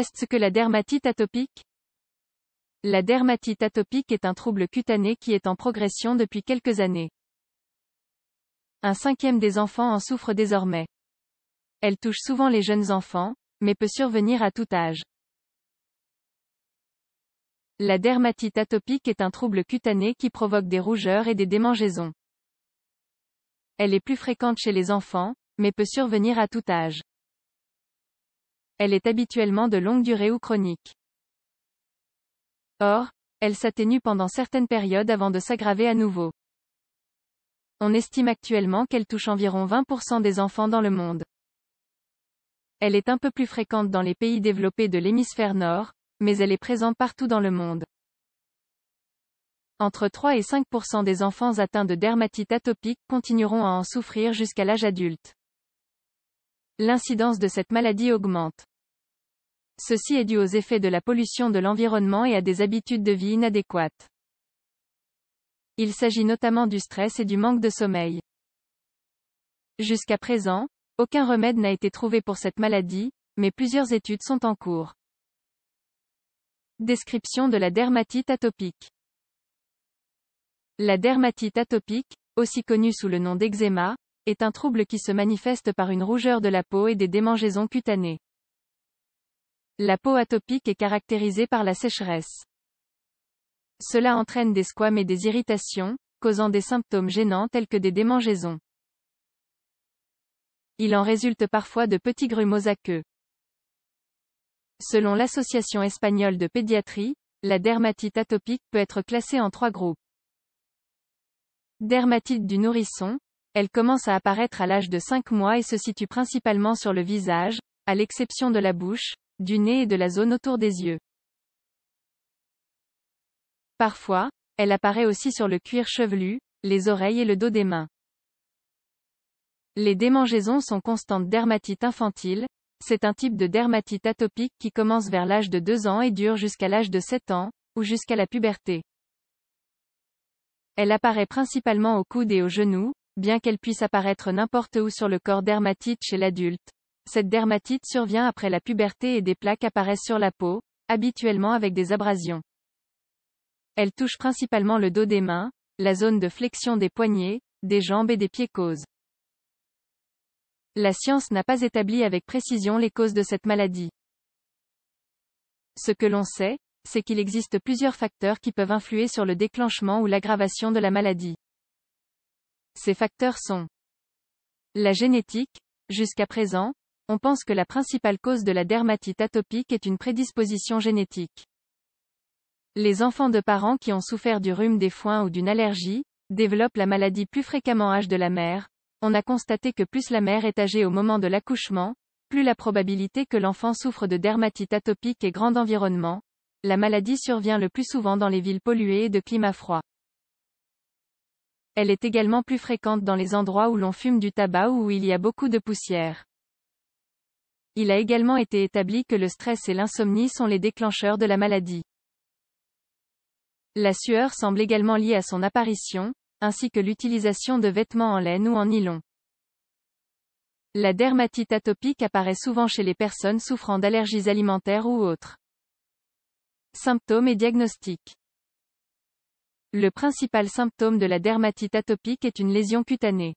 Qu'est-ce que la dermatite atopique La dermatite atopique est un trouble cutané qui est en progression depuis quelques années. Un cinquième des enfants en souffre désormais. Elle touche souvent les jeunes enfants, mais peut survenir à tout âge. La dermatite atopique est un trouble cutané qui provoque des rougeurs et des démangeaisons. Elle est plus fréquente chez les enfants, mais peut survenir à tout âge. Elle est habituellement de longue durée ou chronique. Or, elle s'atténue pendant certaines périodes avant de s'aggraver à nouveau. On estime actuellement qu'elle touche environ 20% des enfants dans le monde. Elle est un peu plus fréquente dans les pays développés de l'hémisphère nord, mais elle est présente partout dans le monde. Entre 3 et 5% des enfants atteints de dermatite atopique continueront à en souffrir jusqu'à l'âge adulte. L'incidence de cette maladie augmente. Ceci est dû aux effets de la pollution de l'environnement et à des habitudes de vie inadéquates. Il s'agit notamment du stress et du manque de sommeil. Jusqu'à présent, aucun remède n'a été trouvé pour cette maladie, mais plusieurs études sont en cours. Description de la dermatite atopique. La dermatite atopique, aussi connue sous le nom d'eczéma, est un trouble qui se manifeste par une rougeur de la peau et des démangeaisons cutanées. La peau atopique est caractérisée par la sécheresse. Cela entraîne des squames et des irritations, causant des symptômes gênants tels que des démangeaisons. Il en résulte parfois de petits grumeaux aqueux. Selon l'Association espagnole de pédiatrie, la dermatite atopique peut être classée en trois groupes. Dermatite du nourrisson, elle commence à apparaître à l'âge de 5 mois et se situe principalement sur le visage, à l'exception de la bouche, du nez et de la zone autour des yeux. Parfois, elle apparaît aussi sur le cuir chevelu, les oreilles et le dos des mains. Les démangeaisons sont constantes dermatite infantile, c'est un type de dermatite atopique qui commence vers l'âge de 2 ans et dure jusqu'à l'âge de 7 ans, ou jusqu'à la puberté. Elle apparaît principalement au coudes et aux genoux, bien qu'elle puisse apparaître n'importe où sur le corps dermatite chez l'adulte, cette dermatite survient après la puberté et des plaques apparaissent sur la peau, habituellement avec des abrasions. Elle touche principalement le dos des mains, la zone de flexion des poignets, des jambes et des pieds causes. La science n'a pas établi avec précision les causes de cette maladie. Ce que l'on sait, c'est qu'il existe plusieurs facteurs qui peuvent influer sur le déclenchement ou l'aggravation de la maladie. Ces facteurs sont la génétique, jusqu'à présent, on pense que la principale cause de la dermatite atopique est une prédisposition génétique. Les enfants de parents qui ont souffert du rhume des foins ou d'une allergie, développent la maladie plus fréquemment âge de la mère. On a constaté que plus la mère est âgée au moment de l'accouchement, plus la probabilité que l'enfant souffre de dermatite atopique est grand environnement, la maladie survient le plus souvent dans les villes polluées et de climat froid. Elle est également plus fréquente dans les endroits où l'on fume du tabac ou où il y a beaucoup de poussière. Il a également été établi que le stress et l'insomnie sont les déclencheurs de la maladie. La sueur semble également liée à son apparition, ainsi que l'utilisation de vêtements en laine ou en nylon. La dermatite atopique apparaît souvent chez les personnes souffrant d'allergies alimentaires ou autres. Symptômes et diagnostics. Le principal symptôme de la dermatite atopique est une lésion cutanée.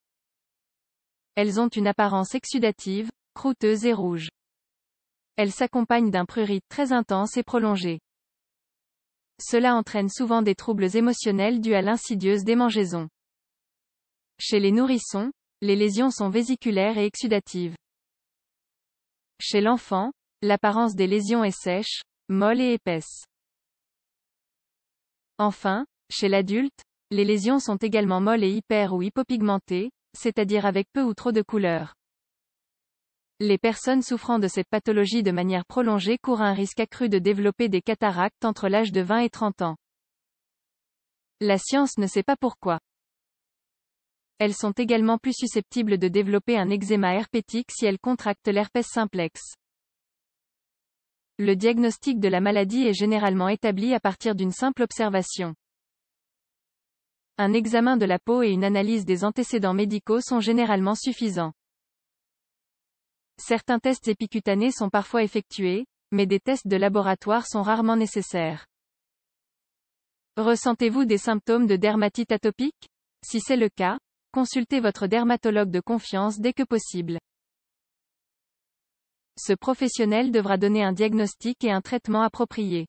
Elles ont une apparence exsudative, croûteuse et rouge. Elle s'accompagne d'un prurit très intense et prolongé. Cela entraîne souvent des troubles émotionnels dus à l'insidieuse démangeaison. Chez les nourrissons, les lésions sont vésiculaires et exudatives. Chez l'enfant, l'apparence des lésions est sèche, molle et épaisse. Enfin, chez l'adulte, les lésions sont également molles et hyper ou hypopigmentées, c'est-à-dire avec peu ou trop de couleurs. Les personnes souffrant de cette pathologie de manière prolongée courent un risque accru de développer des cataractes entre l'âge de 20 et 30 ans. La science ne sait pas pourquoi. Elles sont également plus susceptibles de développer un eczéma herpétique si elles contractent l'herpès simplex. Le diagnostic de la maladie est généralement établi à partir d'une simple observation. Un examen de la peau et une analyse des antécédents médicaux sont généralement suffisants. Certains tests épicutanés sont parfois effectués, mais des tests de laboratoire sont rarement nécessaires. Ressentez-vous des symptômes de dermatite atopique Si c'est le cas, consultez votre dermatologue de confiance dès que possible. Ce professionnel devra donner un diagnostic et un traitement approprié.